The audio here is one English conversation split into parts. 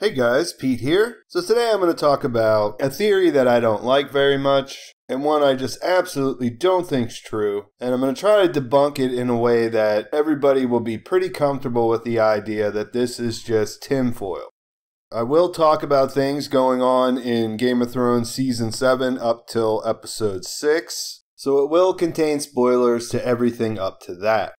Hey guys, Pete here. So today I'm going to talk about a theory that I don't like very much and one I just absolutely don't think's true, and I'm going to try to debunk it in a way that everybody will be pretty comfortable with the idea that this is just tinfoil. I will talk about things going on in Game of Thrones season 7 up till episode 6, so it will contain spoilers to everything up to that.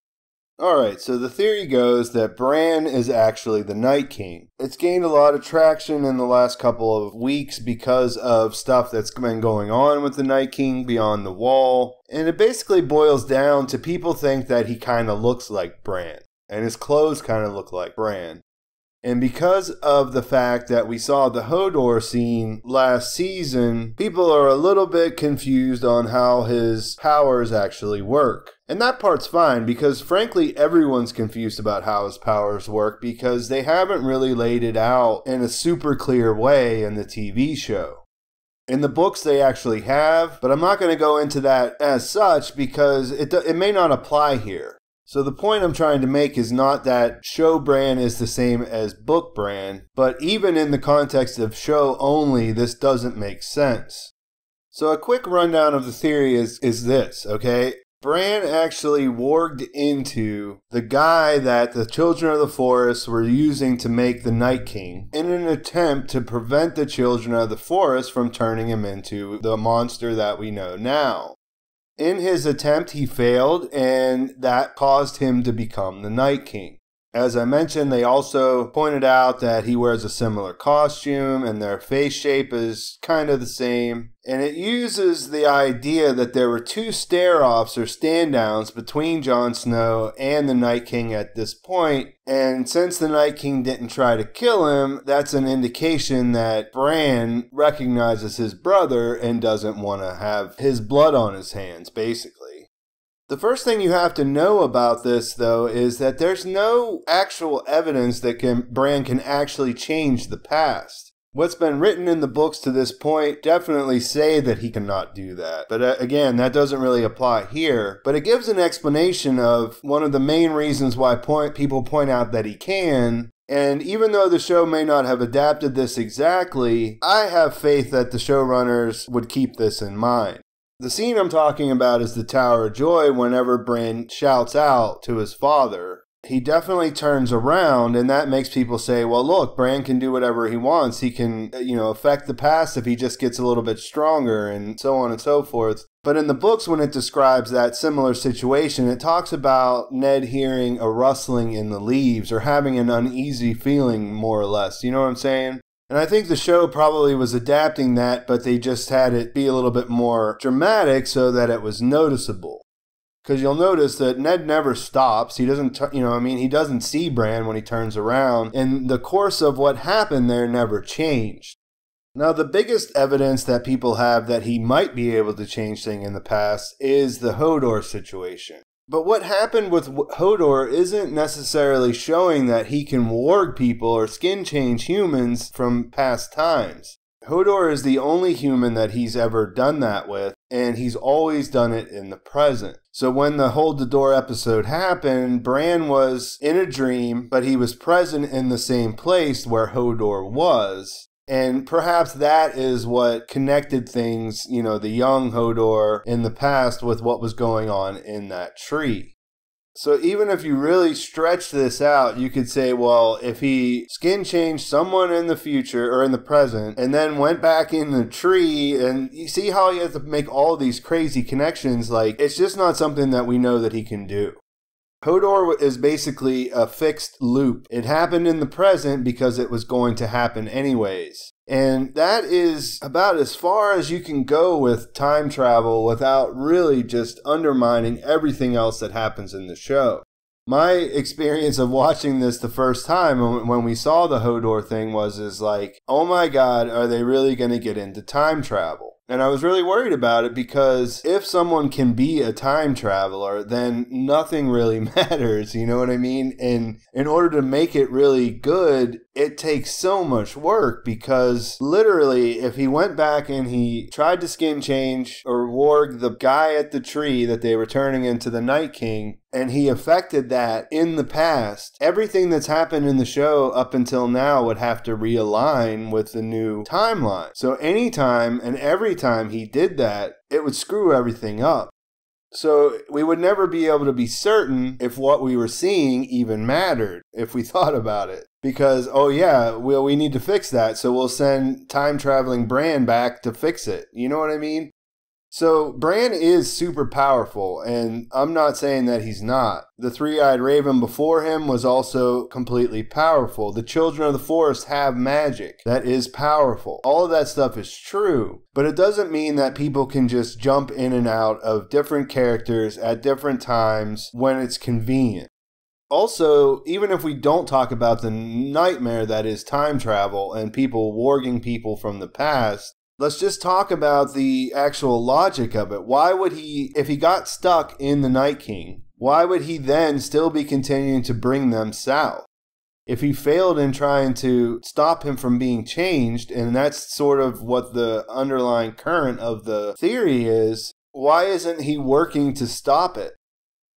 All right, so the theory goes that Bran is actually the Night King. It's gained a lot of traction in the last couple of weeks because of stuff that's been going on with the Night King beyond the wall. And it basically boils down to people think that he kind of looks like Bran, and his clothes kind of look like Bran. And because of the fact that we saw the Hodor scene last season, people are a little bit confused on how his powers actually work. And that part's fine because, frankly, everyone's confused about how his powers work because they haven't really laid it out in a super clear way in the TV show. In the books, they actually have, but I'm not going to go into that as such because it, it may not apply here. So the point I'm trying to make is not that show brand is the same as book brand, but even in the context of show only, this doesn't make sense. So a quick rundown of the theory is, is this, okay? Bran actually warged into the guy that the Children of the Forest were using to make the Night King in an attempt to prevent the Children of the Forest from turning him into the monster that we know now. In his attempt, he failed, and that caused him to become the Night King. As I mentioned, they also pointed out that he wears a similar costume and their face shape is kind of the same. And it uses the idea that there were two stare offs or stand downs between Jon Snow and the Night King at this point. And since the Night King didn't try to kill him, that's an indication that Bran recognizes his brother and doesn't want to have his blood on his hands, basically. The first thing you have to know about this, though, is that there's no actual evidence that can, Bran can actually change the past. What's been written in the books to this point definitely say that he cannot do that. But uh, again, that doesn't really apply here. But it gives an explanation of one of the main reasons why point, people point out that he can. And even though the show may not have adapted this exactly, I have faith that the showrunners would keep this in mind. The scene I'm talking about is the Tower of Joy whenever Bran shouts out to his father. He definitely turns around, and that makes people say, well, look, Bran can do whatever he wants. He can, you know, affect the past if he just gets a little bit stronger, and so on and so forth. But in the books, when it describes that similar situation, it talks about Ned hearing a rustling in the leaves or having an uneasy feeling, more or less. You know what I'm saying? And I think the show probably was adapting that, but they just had it be a little bit more dramatic so that it was noticeable. Because you'll notice that Ned never stops. He doesn't, you know, I mean, he doesn't see Bran when he turns around. And the course of what happened there never changed. Now, the biggest evidence that people have that he might be able to change things in the past is the Hodor situation. But what happened with Hodor isn't necessarily showing that he can warg people or skin change humans from past times. Hodor is the only human that he's ever done that with, and he's always done it in the present. So when the Hold the Door episode happened, Bran was in a dream, but he was present in the same place where Hodor was. And perhaps that is what connected things, you know, the young Hodor in the past with what was going on in that tree. So even if you really stretch this out, you could say, well, if he skin changed someone in the future or in the present and then went back in the tree and you see how he has to make all these crazy connections, like it's just not something that we know that he can do. Hodor is basically a fixed loop. It happened in the present because it was going to happen anyways. And that is about as far as you can go with time travel without really just undermining everything else that happens in the show. My experience of watching this the first time when we saw the Hodor thing was is like, "Oh my god, are they really going to get into time travel?" And I was really worried about it because if someone can be a time traveler, then nothing really matters. You know what I mean? And in order to make it really good, it takes so much work because literally, if he went back and he tried to skin change or warg the guy at the tree that they were turning into the Night King, and he affected that in the past, everything that's happened in the show up until now would have to realign with the new timeline. So, anytime and every time he did that, it would screw everything up. So we would never be able to be certain if what we were seeing even mattered if we thought about it because oh yeah well we need to fix that so we'll send time traveling bran back to fix it you know what i mean so bran is super powerful and i'm not saying that he's not the three-eyed raven before him was also completely powerful the children of the forest have magic that is powerful all of that stuff is true but it doesn't mean that people can just jump in and out of different characters at different times when it's convenient also, even if we don't talk about the nightmare that is time travel and people warging people from the past, let's just talk about the actual logic of it. Why would he, if he got stuck in the Night King, why would he then still be continuing to bring them south? If he failed in trying to stop him from being changed, and that's sort of what the underlying current of the theory is, why isn't he working to stop it?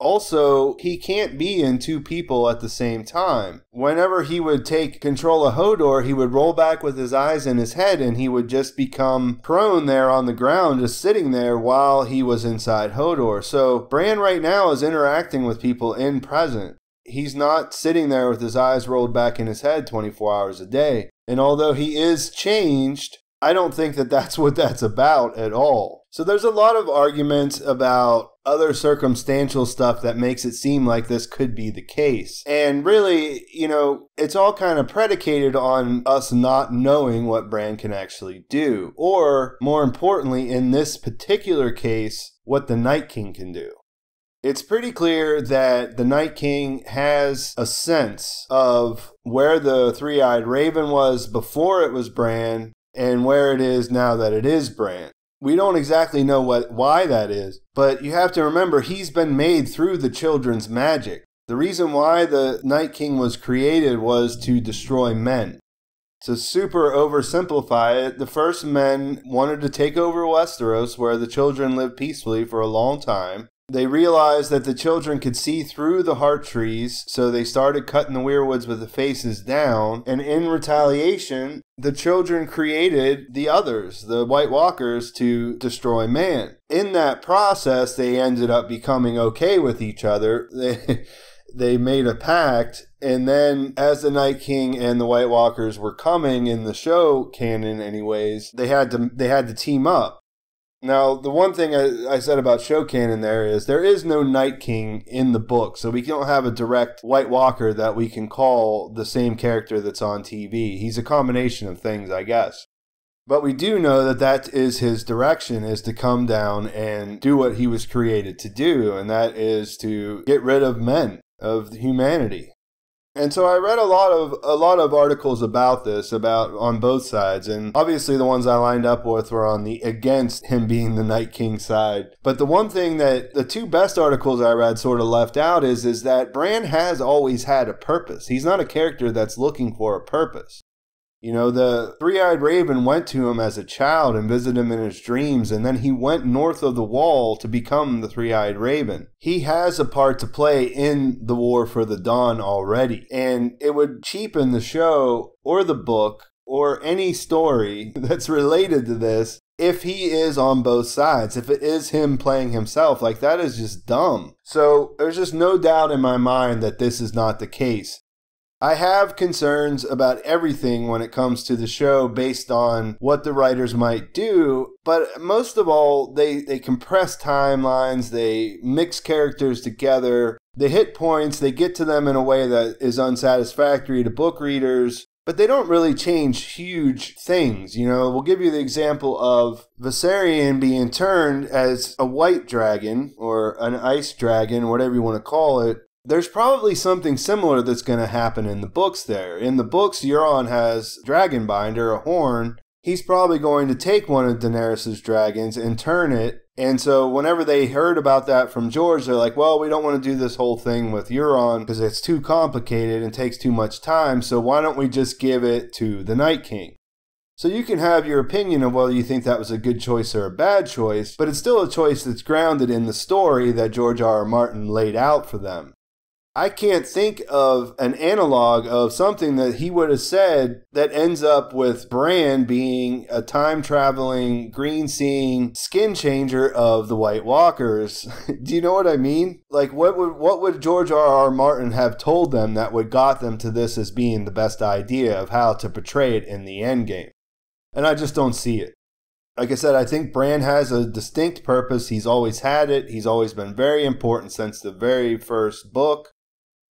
Also, he can't be in two people at the same time. Whenever he would take control of Hodor, he would roll back with his eyes in his head and he would just become prone there on the ground, just sitting there while he was inside Hodor. So, Bran right now is interacting with people in present. He's not sitting there with his eyes rolled back in his head 24 hours a day. And although he is changed, I don't think that that's what that's about at all. So there's a lot of arguments about other circumstantial stuff that makes it seem like this could be the case. And really, you know, it's all kind of predicated on us not knowing what Brand can actually do, or more importantly, in this particular case, what the Night King can do. It's pretty clear that the Night King has a sense of where the three eyed raven was before it was Bran and where it is now that it is Brant. We don't exactly know what why that is, but you have to remember he's been made through the children's magic. The reason why the Night King was created was to destroy men. To super oversimplify it, the first men wanted to take over Westeros where the children lived peacefully for a long time, they realized that the children could see through the heart trees, so they started cutting the weirwoods with the faces down. And in retaliation, the children created the others, the White Walkers, to destroy man. In that process, they ended up becoming okay with each other. They, they made a pact and then as the night king and the white walkers were coming in the show canon anyways they had to they had to team up now, the one thing I, I, said about Shokan in there is there is no Night King in the book, so we don't have a direct White Walker that we can call the same character that's on TV. He's a combination of things, I guess. But we do know that that is his direction is to come down and do what he was created to do, and that is to get rid of men, of humanity. And so I read a lot of a lot of articles about this about on both sides and obviously the ones I lined up with were on the against him being the Night King side. But the one thing that the two best articles I read sort of left out is is that Bran has always had a purpose. He's not a character that's looking for a purpose. You know, the three eyed raven went to him as a child and visited him in his dreams, and then he went north of the wall to become the three eyed raven. He has a part to play in the war for the dawn already, and it would cheapen the show or the book or any story that's related to this if he is on both sides, if it is him playing himself, like that is just dumb. So there's just no doubt in my mind that this is not the case. I have concerns about everything when it comes to the show based on what the writers might do, but most of all, they, they compress timelines, they mix characters together, they hit points, they get to them in a way that is unsatisfactory to book readers, but they don't really change huge things. You know, we'll give you the example of Viserion being turned as a white dragon or an ice dragon, whatever you want to call it, there's probably something similar that's going to happen in the books there. In the books, Euron has Dragonbinder, a horn. He's probably going to take one of Daenerys' dragons and turn it. And so, whenever they heard about that from George, they're like, well, we don't want to do this whole thing with Euron because it's too complicated and takes too much time. So, why don't we just give it to the Night King? So you can have your opinion of whether you think that was a good choice or a bad choice, but it's still a choice that's grounded in the story that George R. R. Martin laid out for them. I can't think of an analog of something that he would have said that ends up with Bran being a time traveling, green seeing skin changer of the White Walkers. Do you know what I mean? Like, what would what would George R. R. Martin have told them that would got them to this as being the best idea of how to portray it in the end game? And I just don't see it like I said, I think Bran has a distinct purpose. He's always had it. He's always been very important since the very first book.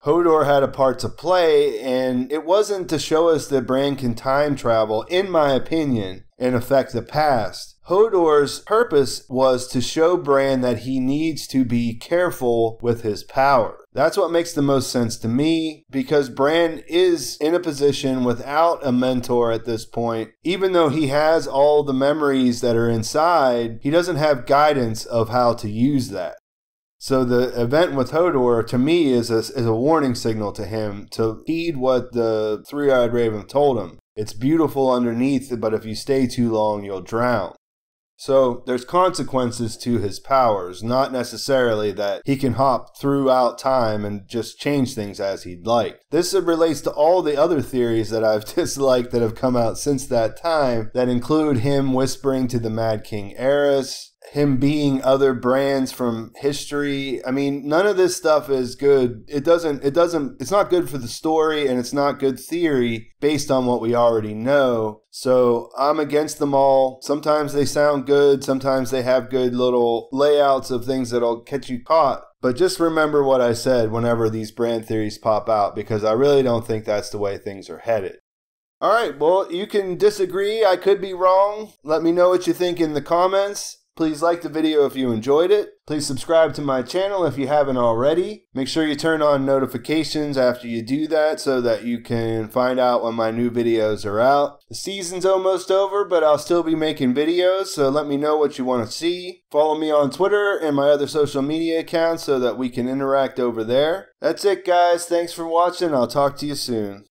Hodor had a part to play, and it wasn't to show us that Bran can time travel, in my opinion, and affect the past. Hodor's purpose was to show Bran that he needs to be careful with his power. That's what makes the most sense to me because Bran is in a position without a mentor at this point. Even though he has all the memories that are inside, he doesn't have guidance of how to use that. So the event with Hodor to me is a, is a warning signal to him to heed what the three-eyed raven told him. It's beautiful underneath, but if you stay too long, you'll drown. So there's consequences to his powers, not necessarily that he can hop throughout time and just change things as he'd like. This relates to all the other theories that I've disliked that have come out since that time that include him whispering to the Mad King Eris, him being other brands from history. I mean, none of this stuff is good. It doesn't it doesn't it's not good for the story and it's not good theory based on what we already know. So, I'm against them all. Sometimes they sound good, sometimes they have good little layouts of things that'll catch you caught, but just remember what I said whenever these brand theories pop out, because I really don't think that's the way things are headed. All right, well, you can disagree. I could be wrong. Let me know what you think in the comments. Please like the video if you enjoyed it. Please subscribe to my channel if you haven't already. Make sure you turn on notifications after you do that so that you can find out when my new videos are out. The season's almost over, but I'll still be making videos, so let me know what you want to see. Follow me on Twitter and my other social media accounts so that we can interact over there. That's it, guys. Thanks for watching. I'll talk to you soon.